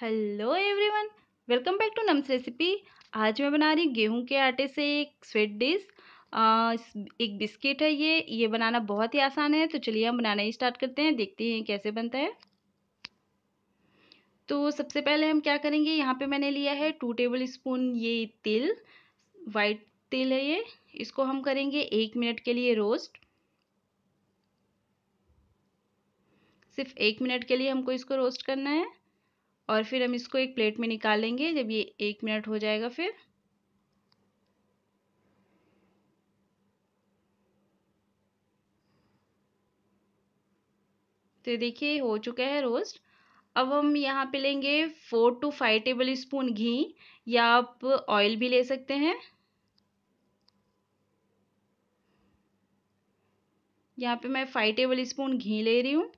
hello everyone welcome back to नम्स recipe आज मैं बना रही गेहूं के आटे से एक स्वीट डिश एक बिस्किट है ये ये बनाना बहुत ही आसान है तो चलिए हम बनाना ही स्टार्ट करते हैं देखते हैं कैसे बनता है तो सबसे पहले हम क्या करेंगे यहाँ पे मैंने लिया है टू टेबल स्पून ये तिल वाइट तिल है ये इसको हम करेंगे एक मिनट के लिए रोस्ट सिर्फ एक मिनट के लिए हमको इसको रोस्ट करना है और फिर हम इसको एक प्लेट में निकालेंगे जब ये एक मिनट हो जाएगा फिर तो देखिए हो चुका है रोस्ट अब हम यहाँ पे लेंगे four to five tablespoon घी या आप ऑयल भी ले सकते हैं यहाँ पे मैं फाइव टेबल स्पून घी ले रही हूँ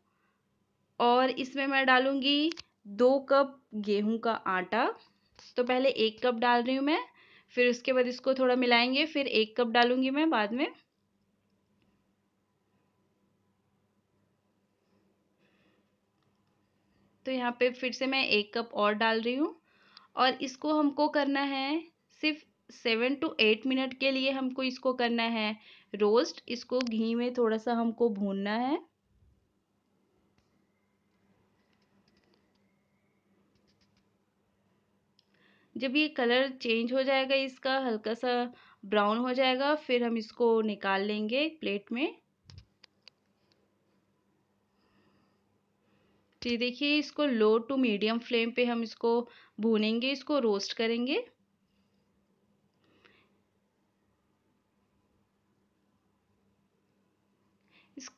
और इसमें मैं डालूँगी दो कप गेहूं का आटा तो पहले एक कप डाल रही हूँ मैं फिर उसके बाद इसको थोड़ा मिलाएंगे फिर एक कप डालूंगी मैं बाद में तो यहाँ पे फिर से मैं एक कप और डाल रही हूँ और इसको हमको करना है सिर्फ सेवन टू एट मिनट के लिए हमको इसको करना है रोस्ट इसको घी में थोड़ा सा हमको भूनना है जब ये कलर चेंज हो जाएगा इसका हल्का सा ब्राउन हो जाएगा फिर हम इसको निकाल लेंगे प्लेट में तो ये देखिए इसको लो टू मीडियम फ्लेम पे हम इसको भूनेंगे इसको रोस्ट करेंगे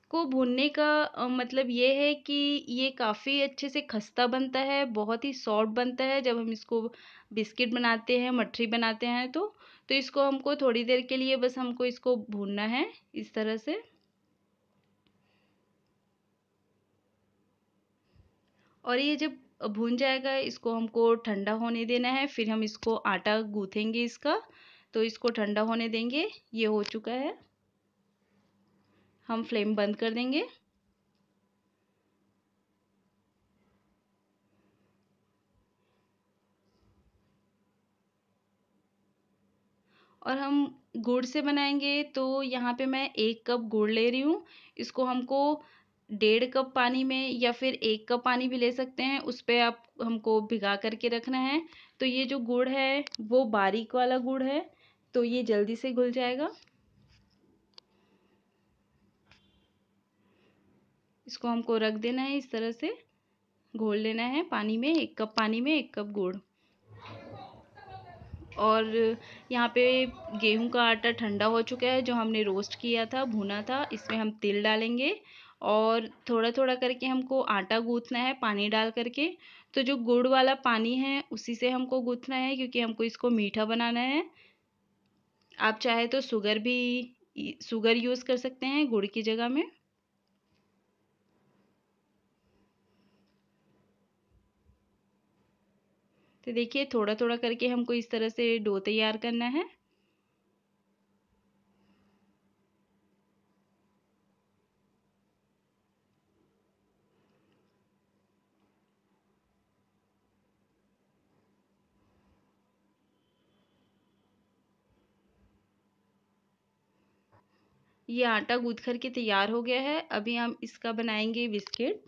इसको भूनने का मतलब ये है कि ये काफ़ी अच्छे से खस्ता बनता है बहुत ही सॉफ्ट बनता है जब हम इसको बिस्किट बनाते हैं मठरी बनाते हैं तो तो इसको हमको थोड़ी देर के लिए बस हमको इसको भूनना है इस तरह से और ये जब भून जाएगा इसको हमको ठंडा होने देना है फिर हम इसको आटा गूँथेंगे इसका तो इसको ठंडा होने देंगे ये हो चुका है हम फ्लेम बंद कर देंगे और हम गुड़ से बनाएंगे तो यहाँ पे मैं एक कप गुड़ ले रही हूँ इसको हमको डेढ़ कप पानी में या फिर एक कप पानी भी ले सकते हैं उस पर आप हमको भिगा करके रखना है तो ये जो गुड़ है वो बारीक वाला गुड़ है तो ये जल्दी से घुल जाएगा इसको हमको रख देना है इस तरह से घोल लेना है पानी में एक कप पानी में एक कप गुड़ और यहाँ पे गेहूं का आटा ठंडा हो चुका है जो हमने रोस्ट किया था भुना था इसमें हम तिल डालेंगे और थोड़ा थोड़ा करके हमको आटा गूँथना है पानी डाल करके तो जो गुड़ वाला पानी है उसी से हमको गूँथना है क्योंकि हमको इसको मीठा बनाना है आप चाहे तो शुगर भी शुगर यूज़ कर सकते हैं गुड़ की जगह में तो देखिए थोड़ा थोड़ा करके हमको इस तरह से डो तैयार करना है ये आटा गूंथ करके तैयार हो गया है अभी हम इसका बनाएंगे बिस्किट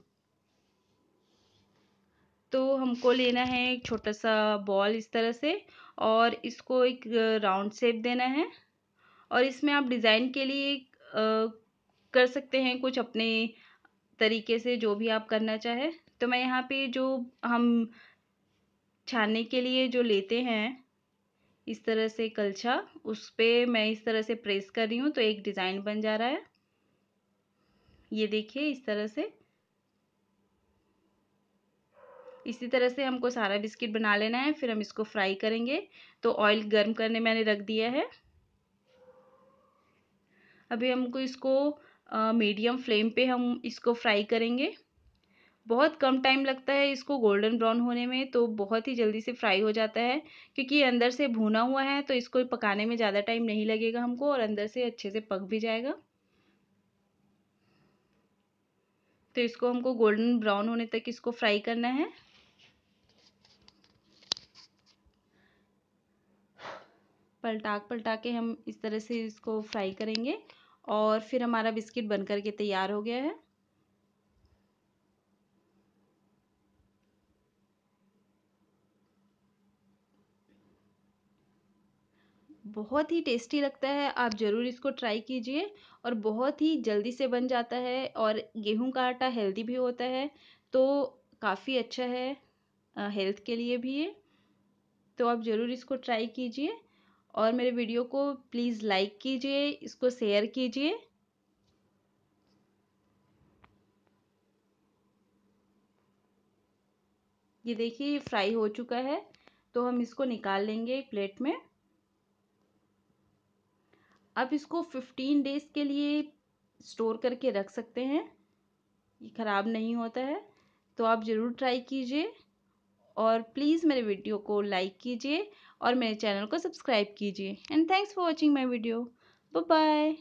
तो हमको लेना है एक छोटा सा बॉल इस तरह से और इसको एक राउंड शेप देना है और इसमें आप डिज़ाइन के लिए आ, कर सकते हैं कुछ अपने तरीके से जो भी आप करना चाहे तो मैं यहाँ पे जो हम छानने के लिए जो लेते हैं इस तरह से कलछा उस पर मैं इस तरह से प्रेस कर रही हूँ तो एक डिज़ाइन बन जा रहा है ये देखिए इस तरह से इसी तरह से हमको सारा बिस्किट बना लेना है फिर हम इसको फ्राई करेंगे तो ऑयल गर्म करने मैंने रख दिया है अभी हमको इसको मीडियम फ्लेम पे हम इसको फ्राई करेंगे बहुत कम टाइम लगता है इसको गोल्डन ब्राउन होने में तो बहुत ही जल्दी से फ्राई हो जाता है क्योंकि अंदर से भुना हुआ है तो इसको पकाने में ज़्यादा टाइम नहीं लगेगा हमको और अंदर से अच्छे से पक भी जाएगा तो इसको हमको गोल्डन ब्राउन होने तक इसको फ्राई करना है पलटा पलटा के हम इस तरह से इसको फ्राई करेंगे और फिर हमारा बिस्किट बन करके के तैयार हो गया है बहुत ही टेस्टी लगता है आप ज़रूर इसको ट्राई कीजिए और बहुत ही जल्दी से बन जाता है और गेहूं का आटा हेल्दी भी होता है तो काफ़ी अच्छा है हेल्थ के लिए भी ये तो आप ज़रूर इसको ट्राई कीजिए और मेरे वीडियो को प्लीज़ लाइक कीजिए इसको शेयर कीजिए ये देखिए फ्राई हो चुका है तो हम इसको निकाल लेंगे एक प्लेट में अब इसको फिफ्टीन डेज़ के लिए स्टोर करके रख सकते हैं ये ख़राब नहीं होता है तो आप ज़रूर ट्राई कीजिए और प्लीज़ मेरे वीडियो को लाइक कीजिए और मेरे चैनल को सब्सक्राइब कीजिए and thanks for watching my video bye